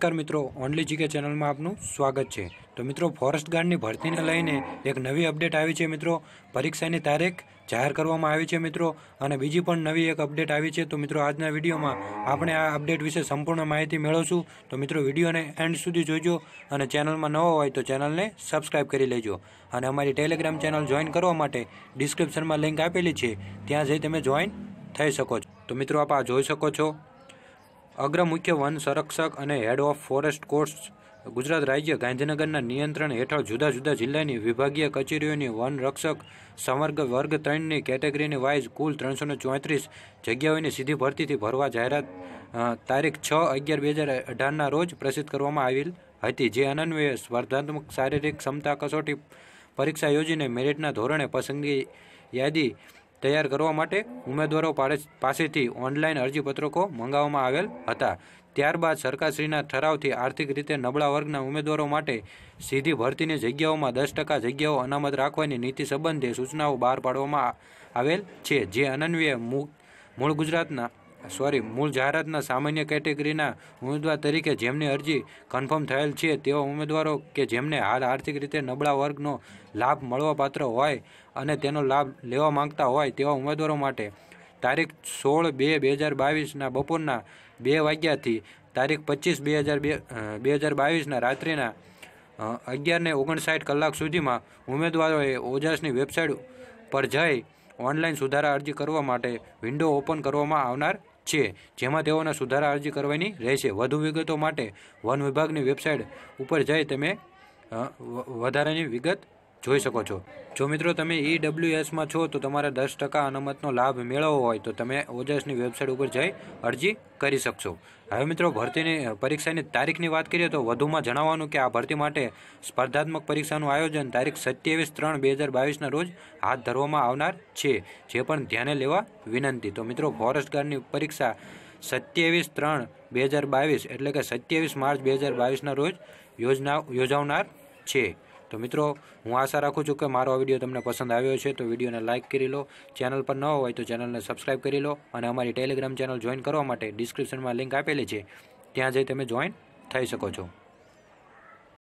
નમસ્કાર મિત્રો only GK ચેનલમાં આપનું સ્વાગત છે તો મિત્રો ફોરેસ્ટ ગાર્ડની ભરતીને લઈને એક નવી અપડેટ આવી છે મિત્રો પરીક્ષાની તારીખ જાહેર કરવામાં આવી છે મિત્રો અને બીજી પણ નવી એક અપડેટ આવી છે તો મિત્રો આજના વિડીયોમાં આપણે આ અપડેટ વિશે સંપૂર્ણ માહિતી મેળવશું તો મિત્રો વિડીયોને એન્ડ સુધી જોજો અને ચેનલમાં નવો હોય તો ચેનલને સબસ્ક્રાઈબ કરી લેજો અને અમારી ટેલિગ્રામ ચેનલ જોઈન કરવા માટે ડિસ્ક્રિપ્શનમાં લિંક આપેલી છે ત્યાં જઈ તમે જોઈન થઈ શકો છો તો મિત્રો આપ આ જોઈ શકો છો અગ્ર મુખ્ય વન સંરક્ષક અને head of forest forces Gujarat રાજ્ય ગાંધીનગરના નિયંત્રણ હેઠળ જુદા જુદા જિલ્લાની વિભાગીય કચેરીઓની વન રક્ષક સંવર્ગ વર્ગ ત્રણની કેટેગરીની વાઇઝ કુલ ત્રણસો ચોત્રીસ જગ્યાઓની સીધી ભરતીથી ભરવા જાહેરાત તારીખ છ અગિયાર બે હજાર અઢારના રોજ પ્રસિદ્ધ કરવામાં આવી હતી જે અનન્વયે સ્પર્ધાત્મક શારીરિક ક્ષમતા કસોટી પરીક્ષા યોજીને મેરિટના ધોરણે પસંદગી યાદી તૈયાર કરવા માટે ઉમેદવારો પાસેથી ઓનલાઈન અરજીપત્રકો મંગાવવામાં આવેલ હતા ત્યારબાદ સરકારશ્રીના ઠરાવથી આર્થિક રીતે નબળા વર્ગના ઉમેદવારો માટે સીધી ભરતીની જગ્યાઓમાં દસ ટકા જગ્યાઓ અનામત રાખવાની નીતિ સંબંધે સૂચનાઓ બહાર પાડવામાં આવેલ છે જે અનન્વયે મૂળ ગુજરાતના સોરી મૂળ જાહેરાતના સામાન્ય કેટેગરીના ઉમેદવાર તરીકે જેમની અરજી કન્ફર્મ થયેલ છે તેવા ઉમેદવારો કે જેમને હાલ આર્થિક રીતે નબળા વર્ગનો લાભ મળવાપાત્ર હોય અને તેનો લાભ લેવા માંગતા હોય તેવા ઉમેદવારો માટે તારીખ સોળ બે બે હજાર બાવીસના બપોરના બે વાગ્યાથી તારીખ પચીસ બે હજાર બે બે હજાર બાવીસના રાત્રિના અગિયારને ઓગણસાઠ કલાક સુધીમાં ઉમેદવારોએ ઓજાસની વેબસાઇટ પર જઈ ઓનલાઈન સુધારા અરજી કરવા માટે વિન્ડો ઓપન કરવામાં આવનાર છે જેમાં તેઓને સુધારા અરજી કરવાની રહેશે વધુ વિગતો માટે વન વિભાગની વેબસાઇટ ઉપર જઈ તમે વધારાની વિગત જોઈ શકો છો જો મિત્રો તમે ઈ e ડબલ્યુ છો તો તમારે દસ ટકા અનામતનો લાભ મેળવવો હોય તો તમે ઓજસની વેબસાઇટ ઉપર જઈ અરજી કરી શકશો હવે મિત્રો ભરતીની પરીક્ષાની તારીખની વાત કરીએ તો વધુમાં જણાવવાનું કે આ ભરતી માટે સ્પર્ધાત્મક પરીક્ષાનું આયોજન તારીખ સત્યાવીસ ત્રણ બે હજાર બાવીસના રોજ હાથ ધરવામાં આવનાર છે જે પણ ધ્યાને લેવા વિનંતી તો મિત્રો ફોરેસ્ટ ગાર્ડની પરીક્ષા સત્યાવીસ ત્રણ બે હજાર બાવીસ એટલે કે સત્યાવીસ માર્ચ બે હજાર બાવીસના રોજ યોજના યોજાવનાર છે તો મિત્રો હું આશા રાખું છું કે મારો આ વિડીયો તમને પસંદ આવ્યો છે તો વિડીયોને લાઇક કરી લો ચેનલ પર ન હોય તો ચેનલને સબસ્ક્રાઇબ કરી લો અને અમારી ટેલિગ્રામ ચેનલ જોઈન કરવા માટે ડિસ્ક્રિપ્શનમાં લિંક આપેલી છે ત્યાં જઈ તમે જોઈન થઈ શકો છો